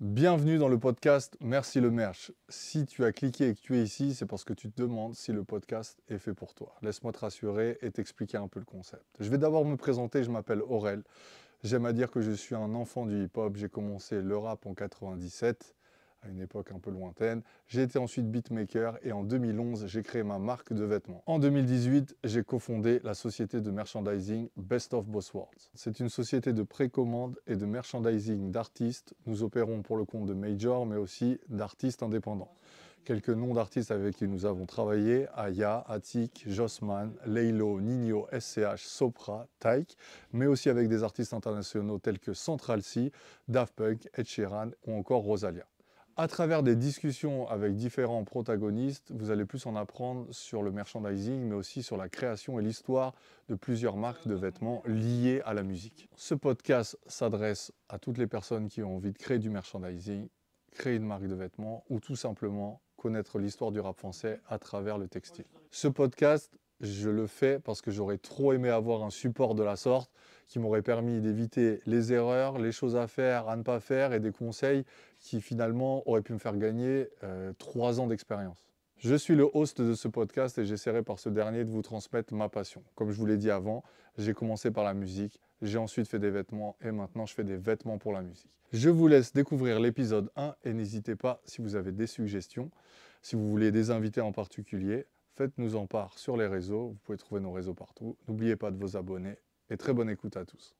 Bienvenue dans le podcast Merci le Merch. Si tu as cliqué et que tu es ici, c'est parce que tu te demandes si le podcast est fait pour toi. Laisse-moi te rassurer et t'expliquer un peu le concept. Je vais d'abord me présenter, je m'appelle Aurel. J'aime à dire que je suis un enfant du hip-hop. J'ai commencé le rap en 97 à une époque un peu lointaine. J'ai été ensuite beatmaker et en 2011, j'ai créé ma marque de vêtements. En 2018, j'ai cofondé la société de merchandising Best of Boss Worlds. C'est une société de précommande et de merchandising d'artistes. Nous opérons pour le compte de major, mais aussi d'artistes indépendants quelques noms d'artistes avec qui nous avons travaillé, Aya, Atik, Jossman, Leilo, Nino, SCH, Sopra, Taik, mais aussi avec des artistes internationaux tels que Central C, Daft Punk, Ed Sheeran ou encore Rosalia à travers des discussions avec différents protagonistes, vous allez plus en apprendre sur le merchandising, mais aussi sur la création et l'histoire de plusieurs marques de vêtements liées à la musique. Ce podcast s'adresse à toutes les personnes qui ont envie de créer du merchandising, créer une marque de vêtements ou tout simplement connaître l'histoire du rap français à travers le textile. Ce podcast je le fais parce que j'aurais trop aimé avoir un support de la sorte qui m'aurait permis d'éviter les erreurs, les choses à faire, à ne pas faire et des conseils qui finalement auraient pu me faire gagner 3 euh, trois ans d'expérience. Je suis le host de ce podcast et j'essaierai par ce dernier de vous transmettre ma passion. Comme je vous l'ai dit avant, j'ai commencé par la musique, j'ai ensuite fait des vêtements et maintenant je fais des vêtements pour la musique. Je vous laisse découvrir l'épisode 1 et n'hésitez pas si vous avez des suggestions, si vous voulez des invités en particulier, faites-nous en part sur les réseaux. Vous pouvez trouver nos réseaux partout. N'oubliez pas de vous abonner et très bonne écoute à tous.